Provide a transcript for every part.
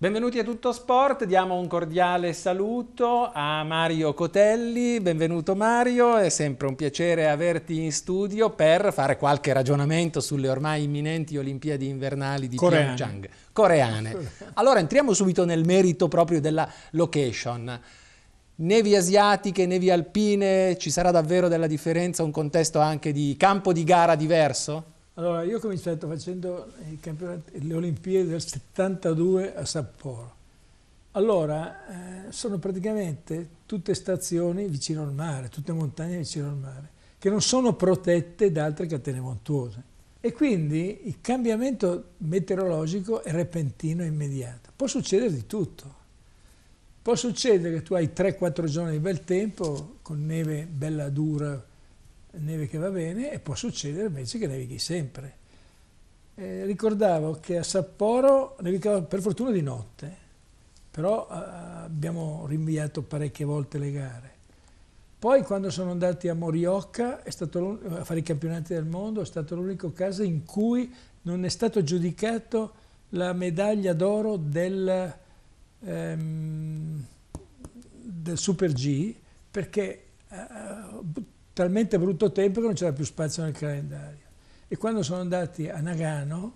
Benvenuti a Tutto Sport, diamo un cordiale saluto a Mario Cotelli, benvenuto Mario, è sempre un piacere averti in studio per fare qualche ragionamento sulle ormai imminenti Olimpiadi invernali di Coreane. Pyeongchang, coreane. Allora entriamo subito nel merito proprio della location. Nevi asiatiche, nevi alpine, ci sarà davvero della differenza, un contesto anche di campo di gara diverso? Allora, io ho cominciato facendo le Olimpiadi del 72 a Sapporo. Allora, eh, sono praticamente tutte stazioni vicino al mare, tutte montagne vicino al mare, che non sono protette da altre catene montuose. E quindi il cambiamento meteorologico è repentino e immediato. Può succedere di tutto. Può succedere che tu hai 3-4 giorni di bel tempo, con neve bella dura, neve che va bene e può succedere invece che nevichi sempre. Eh, ricordavo che a Sapporo nevicava per fortuna di notte, però eh, abbiamo rinviato parecchie volte le gare. Poi quando sono andati a Morioka a fare i campionati del mondo è stato l'unico caso in cui non è stato giudicato la medaglia d'oro del, ehm, del Super G perché eh, talmente brutto tempo che non c'era più spazio nel calendario. E quando sono andati a Nagano,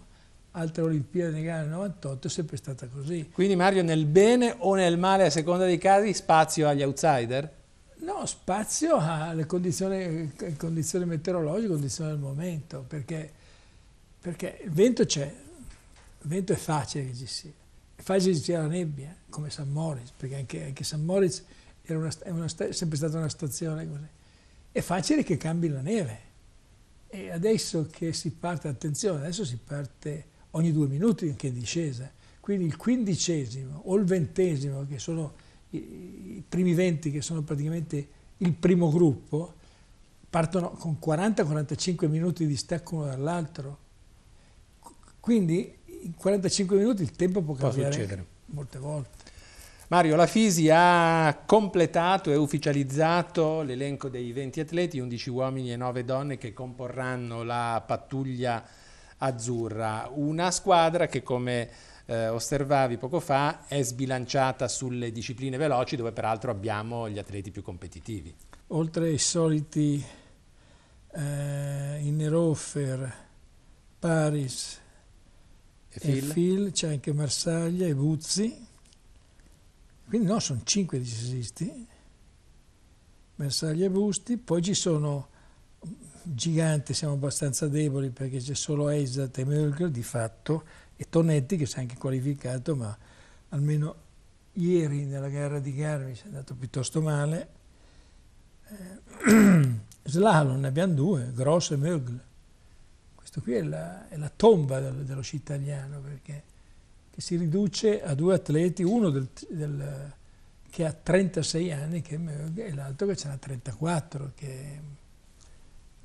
altre Olimpiadi Nagano nel 98, è sempre stata così. Quindi Mario, nel bene o nel male, a seconda dei casi, spazio agli outsider? No, spazio alle condizioni, condizioni meteorologiche, condizioni del momento, perché, perché il vento c'è, il vento è facile che ci sia, è facile che ci sia la nebbia, come San Moritz, perché anche, anche San Moritz era una, una, è sempre stata una stazione così è facile che cambi la neve. E adesso che si parte, attenzione, adesso si parte ogni due minuti anche in discesa, quindi il quindicesimo o il ventesimo, che sono i primi venti, che sono praticamente il primo gruppo, partono con 40-45 minuti di stacco uno dall'altro. Quindi in 45 minuti il tempo può cambiare può molte volte. Mario Lafisi ha completato e ufficializzato l'elenco dei 20 atleti, 11 uomini e 9 donne che comporranno la pattuglia azzurra, una squadra che come eh, osservavi poco fa è sbilanciata sulle discipline veloci dove peraltro abbiamo gli atleti più competitivi. Oltre ai soliti eh, Innerofer, Paris e, e Phil c'è anche Marsaglia e Buzzi quindi no, sono cinque decisisti, bersagli e busti, poi ci sono giganti, siamo abbastanza deboli perché c'è solo Eisat e Mölger di fatto e Tonetti che si è anche qualificato ma almeno ieri nella gara di Garmi si è andato piuttosto male. Eh, slalom ne abbiamo due, Gross e Mölger. Questo qui è la, è la tomba dello sci italiano perché che si riduce a due atleti, uno del, del, che ha 36 anni me, e l'altro che ce n'ha 34, che,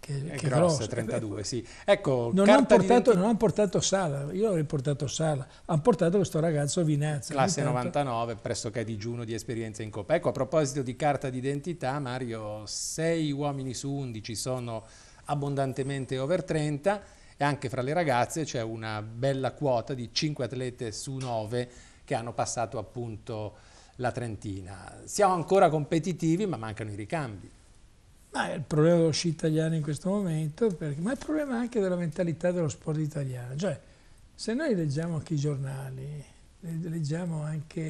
che, è, che grossa, è 32, sì. Ecco, non, hanno portato, di... non portato Sala, io avrei portato Sala, hanno portato questo ragazzo Vinazzi. Classe 99, pressoché digiuno di esperienza in Coppa. Ecco, a proposito di carta d'identità, Mario, 6 uomini su 11 sono abbondantemente over 30, e anche fra le ragazze c'è una bella quota di 5 atlete su 9 che hanno passato appunto la Trentina. Siamo ancora competitivi ma mancano i ricambi. Ma è il problema dello sci italiano in questo momento, perché, ma è il problema anche della mentalità dello sport italiano. Cioè, se noi leggiamo anche i giornali, leggiamo anche,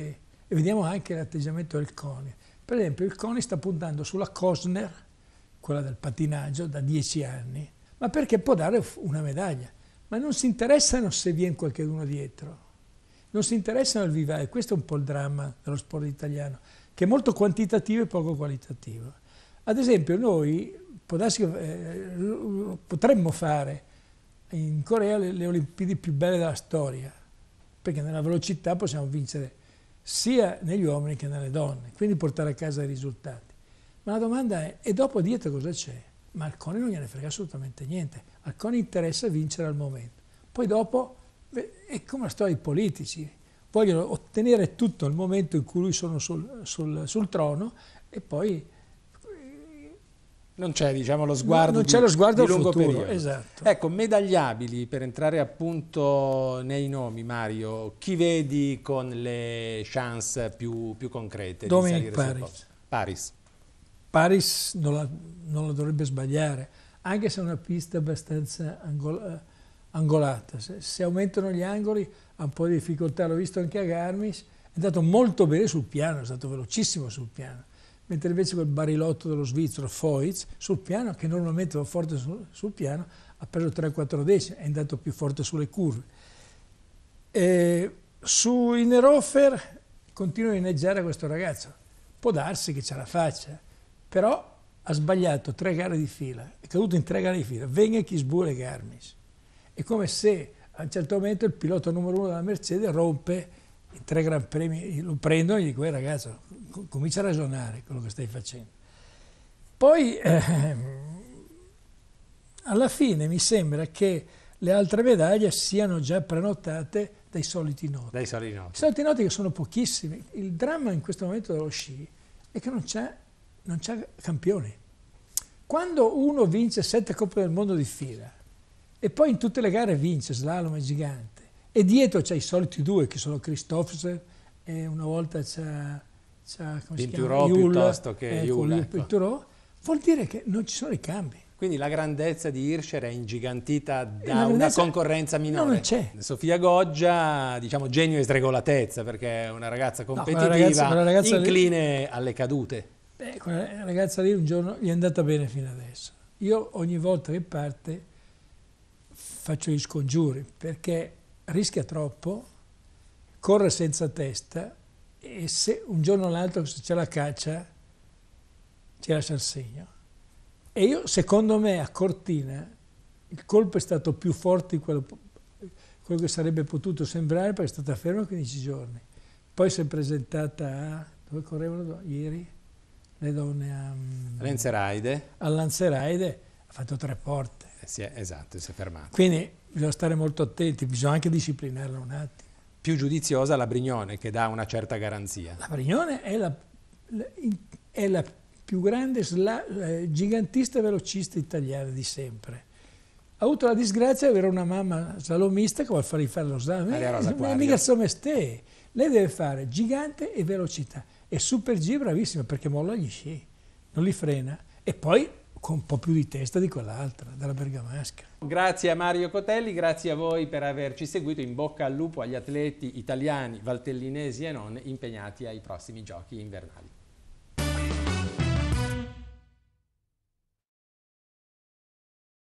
e vediamo anche l'atteggiamento del CONI, per esempio il CONI sta puntando sulla Cosner, quella del patinaggio, da dieci anni, ma perché può dare una medaglia. Ma non si interessano se viene qualcuno dietro, non si interessano al vivaio. Questo è un po' il dramma dello sport italiano, che è molto quantitativo e poco qualitativo. Ad esempio noi darsi, eh, potremmo fare in Corea le, le Olimpiadi più belle della storia, perché nella velocità possiamo vincere sia negli uomini che nelle donne, quindi portare a casa i risultati. Ma la domanda è, e dopo dietro cosa c'è? ma al CONI non gliene frega assolutamente niente, al CONI interessa vincere al momento. Poi dopo è come la storia dei politici, vogliono ottenere tutto al momento in cui lui sono sul, sul, sul trono e poi... Non c'è diciamo, lo sguardo, di, lo sguardo di lungo futuro, periodo. Esatto. Ecco, medagliabili, per entrare appunto nei nomi, Mario, chi vedi con le chance più, più concrete Dominic di salire Paris. Paris. Paris non la, non la, dovrebbe sbagliare, anche se è una pista abbastanza angol, eh, angolata. Se, se, aumentano gli angoli ha un po' di difficoltà, l'ho visto anche a Garmis, è andato molto bene sul piano, è stato velocissimo sul piano, mentre invece quel barilotto dello svizzero, Foyz, sul piano, che normalmente va forte sul, sul piano, ha preso 3-4 decimi, è andato più forte sulle curve. E su Inerofer continua a inneggiare questo ragazzo, può darsi che ce la faccia, eh però ha sbagliato tre gare di fila, è caduto in tre gare di fila, Venga, Kisbur e Garmis. È come se a un certo momento il pilota numero uno della Mercedes rompe i tre gran premi, lo prendono e gli dicono eh, ragazzo, comincia a ragionare quello che stai facendo. Poi ehm, alla fine mi sembra che le altre medaglie siano già prenotate dai soliti noti. Dai soliti noti. I soliti noti che sono pochissimi. Il dramma in questo momento dello sci è che non c'è non c'è campione. Quando uno vince sette Coppe del Mondo di fila e poi in tutte le gare vince, slalom è gigante, e dietro c'è i soliti due che sono Christoffersen e una volta c'è, c'è come Pinturò si chiama? piuttosto che eh, Yula, ecco. Pinturò, vuol dire che non ci sono i cambi. Quindi la grandezza di Hirscher è ingigantita eh, da una concorrenza minore. non c'è. Sofia Goggia, diciamo genio e sregolatezza, perché è una ragazza competitiva, no, ragazza, ragazza incline lì. alle cadute. Beh, quella ragazza lì un giorno gli è andata bene fino adesso. Io ogni volta che parte faccio gli scongiuri perché rischia troppo, corre senza testa e se un giorno o l'altro se c'è la caccia ci lascia il segno. E io, secondo me, a Cortina il colpo è stato più forte di quello, quello che sarebbe potuto sembrare perché è stata ferma 15 giorni. Poi si è presentata a... dove correvano ieri? le donne a... Lenzeraide. Mm, a Lanzeraide, ha fatto tre porte. Eh, si è, esatto, si è fermato. Quindi bisogna stare molto attenti, bisogna anche disciplinarla un attimo. Più giudiziosa la Brignone, che dà una certa garanzia. La Brignone è la, è la più grande sla, eh, gigantista velocista italiana di sempre. Ha avuto la disgrazia di avere una mamma slalomista che vuole fargli fare lo slalom. Maria eh, Rosa Quaglio. Mica sommeste. Lei deve fare gigante e velocità e Super G è bravissimo perché molla gli sci, non li frena. E poi con un po' più di testa di quell'altra, della Bergamasca. Grazie a Mario Cotelli, grazie a voi per averci seguito. In bocca al lupo agli atleti italiani, valtellinesi e non impegnati ai prossimi giochi invernali.